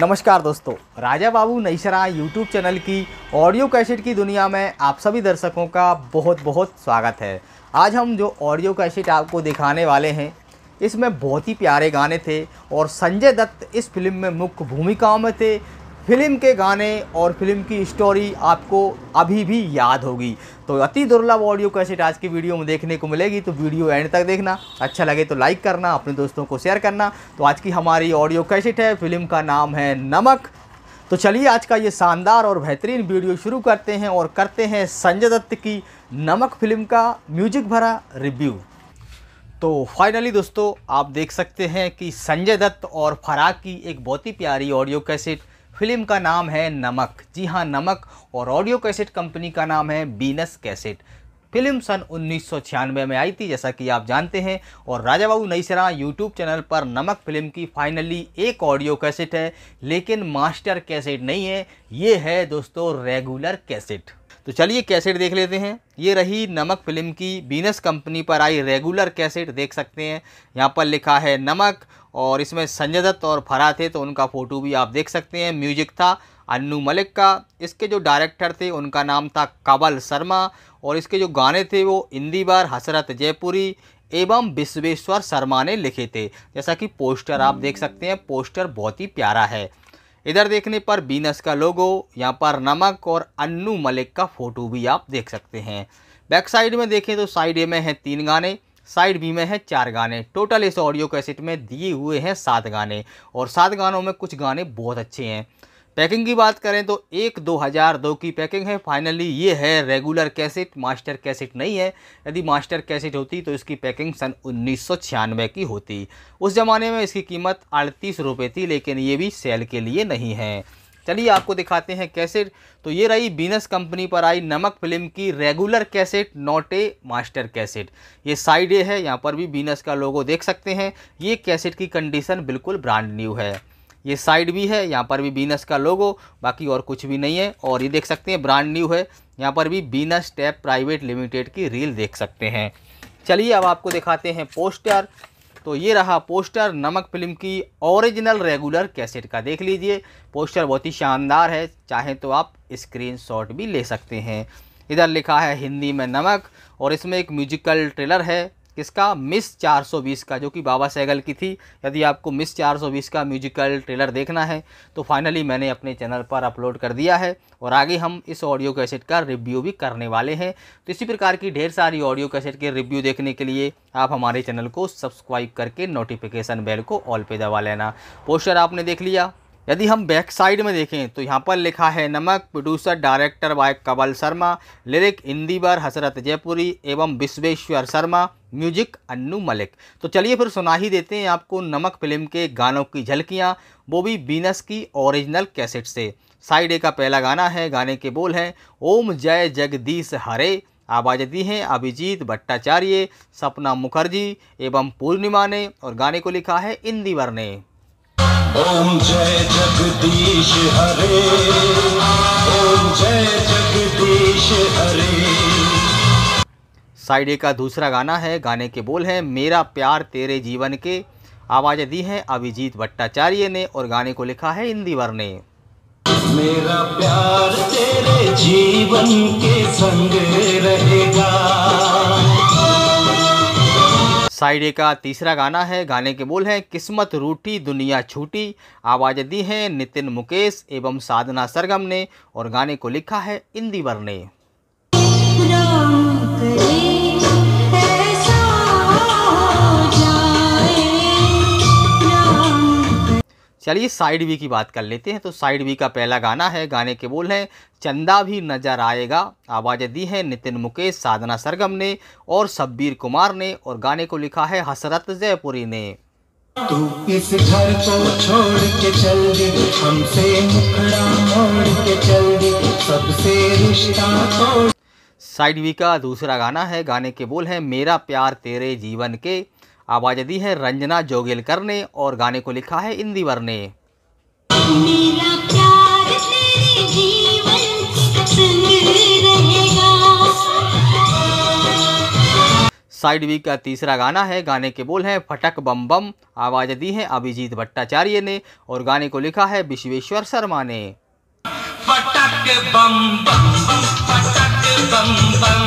नमस्कार दोस्तों राजा बाबू नईसरा यूट्यूब चैनल की ऑडियो कैसेट की दुनिया में आप सभी दर्शकों का बहुत बहुत स्वागत है आज हम जो ऑडियो कैसेट आपको दिखाने वाले हैं इसमें बहुत ही प्यारे गाने थे और संजय दत्त इस फिल्म में मुख्य भूमिकाओं में थे फिल्म के गाने और फिल्म की स्टोरी आपको अभी भी याद होगी तो अति दुर्लभ ऑडियो कैसेट आज की वीडियो में देखने को मिलेगी तो वीडियो एंड तक देखना अच्छा लगे तो लाइक करना अपने दोस्तों को शेयर करना तो आज की हमारी ऑडियो कैसेट है फिल्म का नाम है नमक तो चलिए आज का ये शानदार और बेहतरीन वीडियो शुरू करते हैं और करते हैं संजय दत्त की नमक फिल्म का म्यूजिक भरा रिव्यू तो फाइनली दोस्तों आप देख सकते हैं कि संजय दत्त और फराग की एक बहुत ही प्यारी ऑडियो कैसेट फिल्म का नाम है नमक जी हाँ नमक और ऑडियो कैसेट कंपनी का नाम है बीनस कैसेट फिल्म सन उन्नीस में आई थी जैसा कि आप जानते हैं और राजा बाबू नईसरा यूट्यूब चैनल पर नमक फिल्म की फाइनली एक ऑडियो कैसेट है लेकिन मास्टर कैसेट नहीं है ये है दोस्तों रेगुलर कैसेट तो चलिए कैसेट देख लेते हैं ये रही नमक फिल्म की बीनस कंपनी पर आई रेगुलर कैसेट देख सकते हैं यहाँ पर लिखा है नमक और इसमें संजय दत्त और फरा थे तो उनका फ़ोटो भी आप देख सकते हैं म्यूजिक था अन्नू मलिक का इसके जो डायरेक्टर थे उनका नाम था काबल शर्मा और इसके जो गाने थे वो बार हसरत जयपुरी एवं विश्वेश्वर शर्मा ने लिखे थे जैसा कि पोस्टर आप देख सकते हैं पोस्टर बहुत ही प्यारा है इधर देखने पर बीनस का लोगो यहाँ पर नमक और अन्नू मलिक का फ़ोटो भी आप देख सकते हैं बैक साइड में देखें तो साइड में हैं तीन गाने साइड बी में है चार गाने टोटल इस ऑडियो कैसेट में दिए हुए हैं सात गाने और सात गानों में कुछ गाने बहुत अच्छे हैं पैकिंग की बात करें तो एक दो हज़ार दो की पैकिंग है फाइनली ये है रेगुलर कैसेट मास्टर कैसेट नहीं है यदि मास्टर कैसेट होती तो इसकी पैकिंग सन उन्नीस की होती उस ज़माने में इसकी कीमत अड़तीस रुपये थी लेकिन ये भी सेल के लिए नहीं है चलिए आपको दिखाते हैं कैसेट तो ये रही बीनस कंपनी पर आई नमक फिल्म की regular cassette not a master cassette ये साइड ए है यहाँ पर भी बीनस का लोगो देख सकते हैं ये कैसेट की कंडीशन बिल्कुल ब्रांड न्यू है ये साइड भी है यहाँ पर भी बीनस का लोगो बाकी और कुछ भी नहीं है और ये देख सकते हैं ब्रांड न्यू है यहाँ पर भी बीनस टैप प्राइवेट लिमिटेड की रील देख सकते हैं चलिए अब आपको दिखाते हैं पोस्टर तो ये रहा पोस्टर नमक फिल्म की ओरिजिनल रेगुलर कैसेट का देख लीजिए पोस्टर बहुत ही शानदार है चाहे तो आप स्क्रीनशॉट भी ले सकते हैं इधर लिखा है हिंदी में नमक और इसमें एक म्यूजिकल ट्रेलर है किसका मिस 420 का जो कि बाबा सहगल की थी यदि आपको मिस 420 का म्यूजिकल ट्रेलर देखना है तो फाइनली मैंने अपने चैनल पर अपलोड कर दिया है और आगे हम इस ऑडियो कैसेट का रिव्यू भी करने वाले हैं तो इसी प्रकार की ढेर सारी ऑडियो कैसेट के रिव्यू देखने के लिए आप हमारे चैनल को सब्सक्राइब करके नोटिफिकेशन बेल को ऑल पे दबा लेना पोस्टर आपने देख लिया यदि हम बैक साइड में देखें तो यहाँ पर लिखा है नमक प्रोड्यूसर डायरेक्टर बाय कबल शर्मा लिरिक इंदीबर हसरत जयपुरी एवं विश्वेश्वर शर्मा म्यूजिक अन्नू मलिक तो चलिए फिर सुना ही देते हैं आपको नमक फिल्म के गानों की झलकियाँ वो भी बीनस की ओरिजिनल कैसेट से साइड ए का पहला गाना है गाने के बोल हैं ओम जय जगदीश हरे आवाज़ दी हैं अभिजीत भट्टाचार्य सपना मुखर्जी एवं पूर्णिमा ने और गाने को लिखा है इंदिवर ने ओम जय जगदीश हरे ओम जय जगदीश हरे साइड ए का दूसरा गाना है गाने के बोल हैं मेरा प्यार तेरे जीवन के आवाज दी है अभिजीत भट्टाचार्य ने और गाने को लिखा है इंदिवर ने मेरा प्यार तेरे जीवन के संग रहेगा साइड ए का तीसरा गाना है गाने के बोल हैं किस्मत रूठी दुनिया छूटी आवाज़ दी है नितिन मुकेश एवं साधना सरगम ने और गाने को लिखा है इंदिवर ने चलिए साइड बी की बात कर लेते हैं तो साइड बी का पहला गाना है गाने के बोल हैं चंदा भी नज़र आएगा आवाज़ें दी हैं नितिन मुकेश साधना सरगम ने और शब्बीर कुमार ने और गाने को लिखा है हसरत जयपुरी ने तू इस घर को छोड़ के चल दी हमसे मुखड़ा मोड़ के चल दी सबसे रिश्ता तोड़ साइड वी का दूसरा गाना है गाने के बोल हैं मेरा प्यार तेरे जीवन के आवाज़ दी है रंजना जोगेलकर ने और गाने को लिखा है इंदिवर ने साइड वी का तीसरा गाना है गाने के बोल हैं फटक बम बम आवाज़ दी है अभिजीत भट्टाचार्य ने और गाने को लिखा है विश्वेश्वर शर्मा ने फटक बम बम फटक बम बम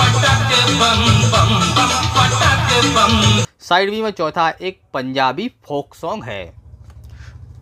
फटक बम बम फटक बम साइड बी में चौथा एक पंजाबी फोक सॉन्ग है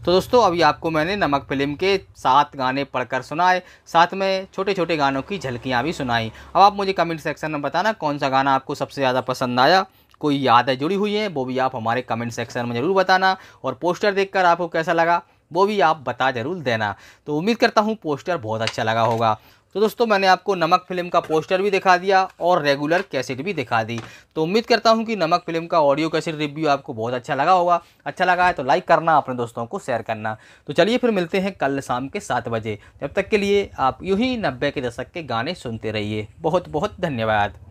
तो दोस्तों अभी आपको मैंने नमक फिल्म के सात गाने पढ़कर सुनाए साथ में छोटे छोटे गानों की झलकियाँ भी सुनाई अब आप मुझे कमेंट सेक्शन में बताना कौन सा गाना आपको सबसे ज़्यादा पसंद आया कोई यादें जुड़ी हुई हैं वो भी आप हमारे कमेंट सेक्शन में ज़रूर बताना और पोस्टर देखकर आपको कैसा लगा वो भी आप बता ज़रूर देना तो उम्मीद करता हूँ पोस्टर बहुत अच्छा लगा होगा तो दोस्तों मैंने आपको नमक फिल्म का पोस्टर भी दिखा दिया और रेगुलर कैसेट भी दिखा दी तो उम्मीद करता हूँ कि नमक फिल्म का ऑडियो कैसेट रिव्यू आपको बहुत अच्छा लगा होगा अच्छा लगा है तो लाइक करना अपने दोस्तों को शेयर करना तो चलिए फिर मिलते हैं कल शाम के सात बजे तब तक के लिए आप यूँ ही नब्बे के दशक के गाने सुनते रहिए बहुत बहुत धन्यवाद